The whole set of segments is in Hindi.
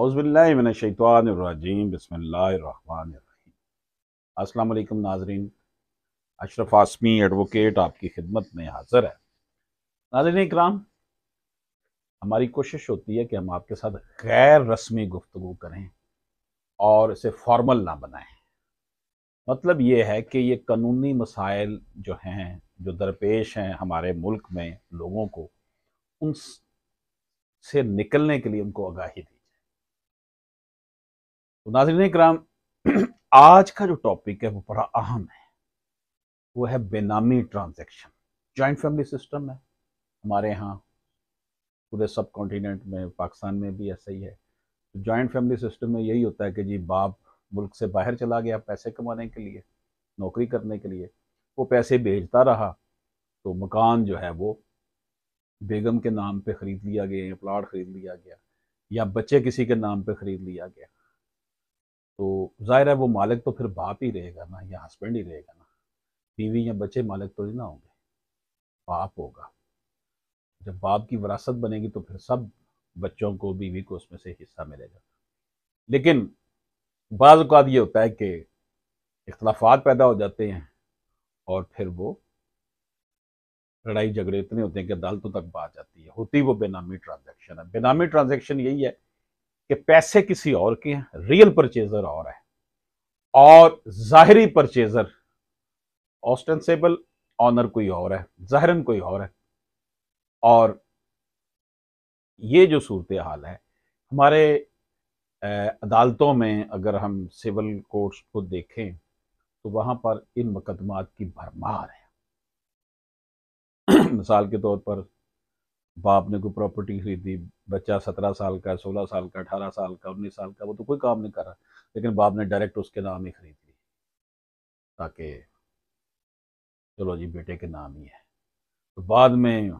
अउज़बिल्लिमिनशैतवानरजीम बसमीम् अल्लाम नाजरीन अशरफ आसमी एडवोकेट आपकी खिदमत में हाज़िर है नाजरन इकराम हमारी कोशिश होती है कि हम आपके साथ गैर रस्मी गुफ्तु करें और इसे फॉर्मल ना बनाएं मतलब ये है कि ये कानूनी मसाइल जो हैं जो दरपेश हैं हमारे मुल्क में लोगों को उन से निकलने के लिए उनको आगाही दी नाजरीन कराम आज का जो टॉपिक है वो बड़ा अहम है वो है बेनामी ट्रांजैक्शन जॉइंट फैमिली सिस्टम है हमारे यहाँ पूरे सब कॉन्टीनेंट में पाकिस्तान में भी ऐसा ही है जॉइंट फैमिली सिस्टम में यही होता है कि जी बाप मुल्क से बाहर चला गया पैसे कमाने के लिए नौकरी करने के लिए वो पैसे भेजता रहा तो मकान जो है वो बेगम के नाम पे ख़रीद लिया गया या प्लाट ख़रीद लिया गया या बच्चे किसी के नाम पे ख़रीद लिया गया तो ज़ाहिर है वो मालिक तो फिर बाप ही रहेगा ना या हस्बैंड ही रहेगा ना बीवी या बच्चे मालिक तो ही ना होंगे बाप होगा जब बाप की विरासत बनेगी तो फिर सब बच्चों को बीवी को उसमें से हिस्सा मिलेगा लेकिन बाज़ात ये होता है कि इख्लाफात पैदा हो जाते हैं और फिर वो लड़ाई झगड़े इतने होते हैं कि अदालतों तक बात जाती है होती वो बेनामी ट्रांजेक्शन है बेनामी ट्रांजेक्शन यही है कि पैसे किसी और के हैं रियल परचेजर और है और जाहरी परचेजर ऑस्टेंसेबल ऑनर कोई और है जहरन कोई और है और ये जो सूरत हाल है हमारे अदालतों में अगर हम सिविल कोर्ट्स को देखें तो वहाँ पर इन मुकदमात की भरमार है मिसाल के तौर पर बाप ने कोई प्रॉपर्टी खरीदी बच्चा सत्रह साल का सोलह साल का अठारह साल का उन्नीस साल का वो तो कोई काम नहीं कर रहा लेकिन बाप ने डायरेक्ट उसके नाम ही खरीद ली ताकि चलो जी बेटे के नाम ही है तो बाद में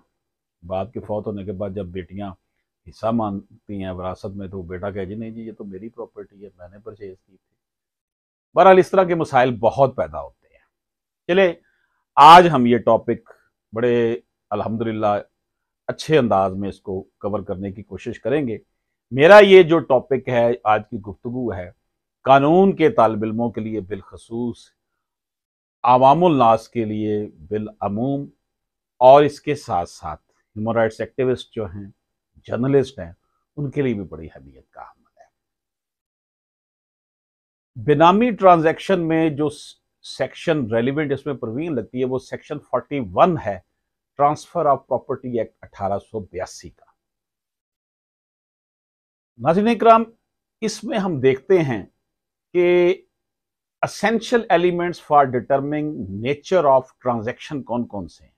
बाप के फौत होने के बाद जब बेटियाँ हिस्सा मानती हैं विरासत में तो बेटा कहे जी नहीं जी ये तो मेरी प्रॉपर्टी है मैंने परचेज की थी बहरहाल इस तरह के मसाइल बहुत पैदा होते हैं चले आज हम ये टॉपिक बड़े अल्हम्दुलिल्लाह अच्छे अंदाज में इसको कवर करने की कोशिश करेंगे मेरा ये जो टॉपिक है आज की गुफ्तु है कानून के तालब इलमों के लिए बिलखसूस आवामनास के लिए बिलूम और इसके साथ साथ ह्यूमन राइट्स एक्टिविस्ट जो हैं जर्नलिस्ट हैं उनके लिए भी बड़ी अहमियत का हम है बेनामी ट्रांजैक्शन में जो सेक्शन रेलिवेंट इसमें प्रवीण लगती है वो सेक्शन 41 है ट्रांसफर ऑफ प्रॉपर्टी एक्ट अठारह का नाजिन इक्राम इसमें हम देखते हैं कि essential elements for determining nature of transaction कौन कौन से हैं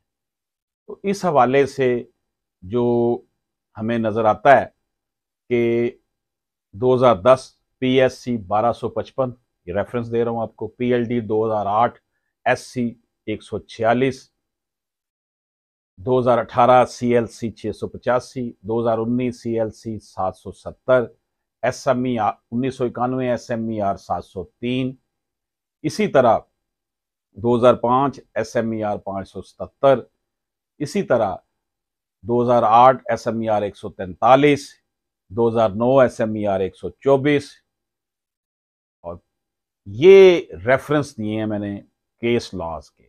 तो इस हवाले से जो हमें नज़र आता है कि 2010 पीएससी 1255 ये रेफरेंस दे रहा हूँ आपको PLD 2008 SC 146 2018 CLC 685, 2019 CLC 770, SME उन्नीस सौ इक्यानवे एस एम ई आर सात सौ तीन इसी तरह 2005 एस एम ई आर पाँच सौ सतहत्तर इसी तरह 2008 एस एम ई आर एक सौ तैंतालीस दो हजार नौ एस एम ई आर एक सौ चौबीस और ये रेफरेंस दिए हैं मैंने केस लॉज के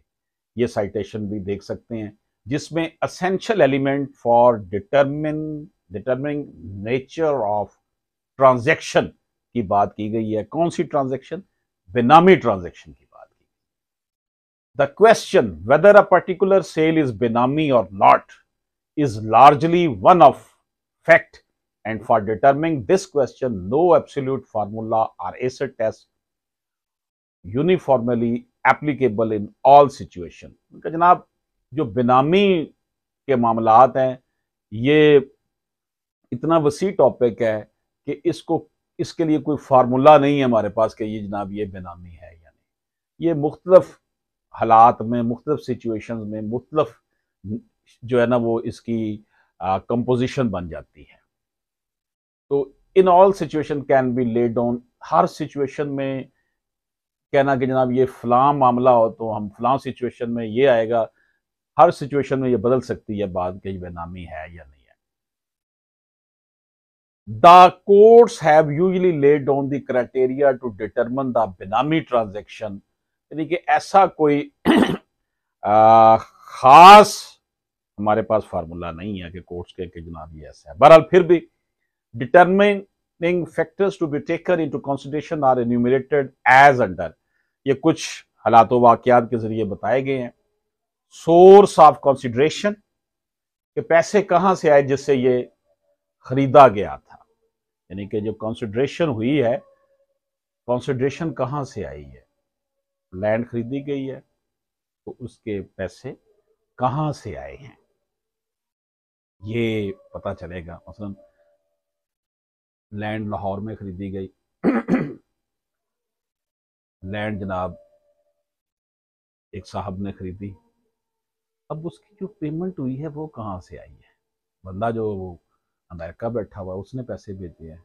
ये साइटेशन भी देख सकते हैं जिसमें essential element for determine determining nature of transaction की बात की गई है कौन सी ट्रांजैक्शन बेनामी ट्रांजैक्शन की बात की the question whether a particular sale is benami और not is largely one of fact and for determining this question no absolute formula or as test uniformly applicable in all situation जनाब जो बेनामी के मामलात हैं ये इतना वसी टॉपिक है कि इसको इसके लिए कोई फार्मूला नहीं है हमारे पास कि ये जनाब ये बेनामी है या नहीं ये मुख्तलफ हालात में मुख्तफ सिचुएशन में मुख्तलफ जो है ना वो इसकी कंपोजिशन बन जाती है तो in all situation can be lay down हर सिचुएशन में कहना कि जनाब ये फलां मामला हो तो हम फलां सिचुएशन में ये आएगा हर सिचुएशन में ये बदल सकती है बात कहीं बेनामी है या नहीं है the courts usually laid down the criteria to determine the benami transaction यानी कि ऐसा कोई आ, खास हमारे पास फार्मूला नहीं है कि कोर्ट्स के के जनाब ये ऐसा है बहरहाल फिर भी determining factors to be taken to consideration are enumerated as under ये कुछ हालातों वाकियात के जरिए बताए गए हैं सोर्स ऑफ कंसिड्रेशन कि पैसे कहाँ से आए जिससे ये खरीदा गया था यानी कि जो कंसिड्रेशन हुई है कंसिड्रेशन कहाँ से आई है लैंड खरीदी गई है तो उसके पैसे कहाँ से आए हैं ये पता चलेगा मसलन लैंड लाहौर में खरीदी गई लैंड जनाब एक साहब ने खरीदी अब उसकी जो पेमेंट हुई है वो कहाँ से आई है बंदा जो वो अमेरिका बैठा हुआ है उसने पैसे भेजे हैं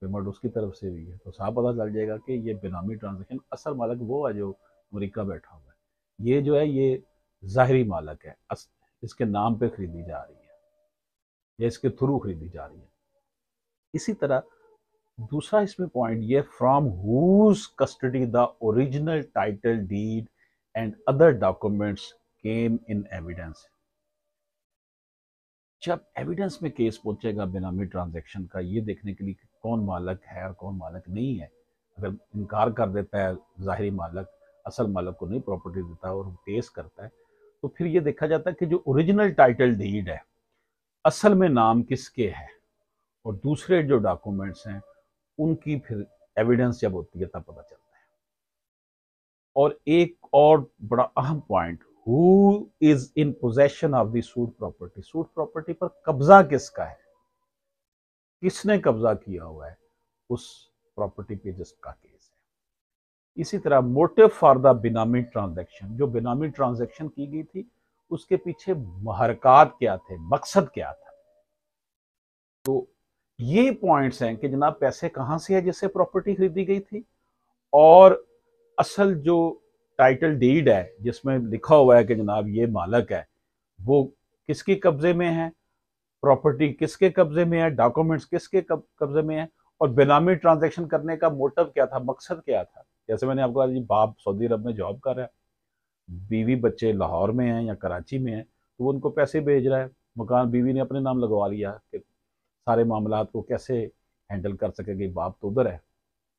पेमेंट उसकी तरफ से हुई है तो साफ पता चल जाएगा कि ये बेनामी ट्रांजेक्शन असल मालक वो है जो अमेरिका बैठा हुआ है ये जो है ये ज़ाहरी मालक है इसके नाम पे खरीदी जा रही है या इसके थ्रू खरीदी जा रही है इसी तरह दूसरा इसमें पॉइंट ये from whose custody the original title deed and other documents came in evidence जब एविडेंस में केस पहुंचेगा बेनामी ट्रांजैक्शन का ये देखने के लिए कौन मालक है और कौन मालक नहीं है अगर इनकार कर देता है ज़ाहरी मालक असल मालक को नहीं प्रॉपर्टी देता और केस करता है तो फिर ये देखा जाता है कि जो ओरिजिनल टाइटल डीड है असल में नाम किसके है और दूसरे जो डॉक्यूमेंट्स हैं उनकी फिर एविडेंस जब होती है तब पता चलता है और एक और बड़ा अहम point who is in possession of the suit property suit property पर कब्जा किसका है किसने कब्जा किया हुआ है उस प्रॉपर्टी पे जिसका केस है इसी तरह motive for the benami transaction जो बिनामी ट्रांजेक्शन की गई थी उसके पीछे महरकत क्या थे मकसद क्या था तो ये पॉइंट्स हैं कि जनाब पैसे कहां से है जिससे प्रॉपर्टी खरीदी गई थी और असल जो टाइटल डीड है जिसमें लिखा हुआ है कि जनाब ये मालक है वो किसके कब्ज़े में है प्रॉपर्टी किसके कब्ज़े में है डॉक्यूमेंट्स किसके कब्ज़े में है और बेनामी ट्रांजेक्शन करने का मोटिव क्या था मकसद क्या था जैसे मैंने आपको कहा बाप सऊदी अरब में जॉब कर रहा है बीवी बच्चे लाहौर में हैं या कराची में हैं तो वो उनको पैसे भेज रहा है मकान बीवी ने अपने नाम लगवा लिया कि सारे मामला को कैसे हैंडल कर सकेगी बाप तो उधर है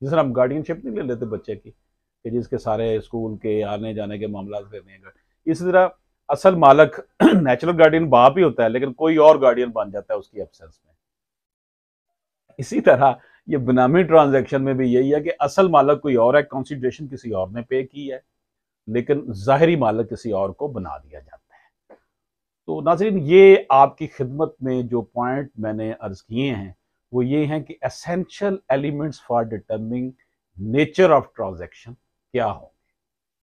जिस तरह हम गार्डियनशिप नहीं ले लेते बच्चे की कि जिसके सारे स्कूल के आने जाने के मामला रहते हैं इसी तरह असल मालक नेचुरल गार्डियन बाप ही होता है लेकिन कोई और गार्डियन बन जाता है उसकी एबसेंस में इसी तरह ये बनामी ट्रांजेक्शन में भी यही है कि असल मालक कोई और है कॉन्सिड्रेशन किसी और ने पे की है लेकिन ज़ाहरी मालक किसी और को बना दिया जाता है तो नाजरीन ये आपकी खिदमत में जो पॉइंट मैंने अर्ज किए हैं वो ये हैं कि essential elements for determining nature of transaction Yeah.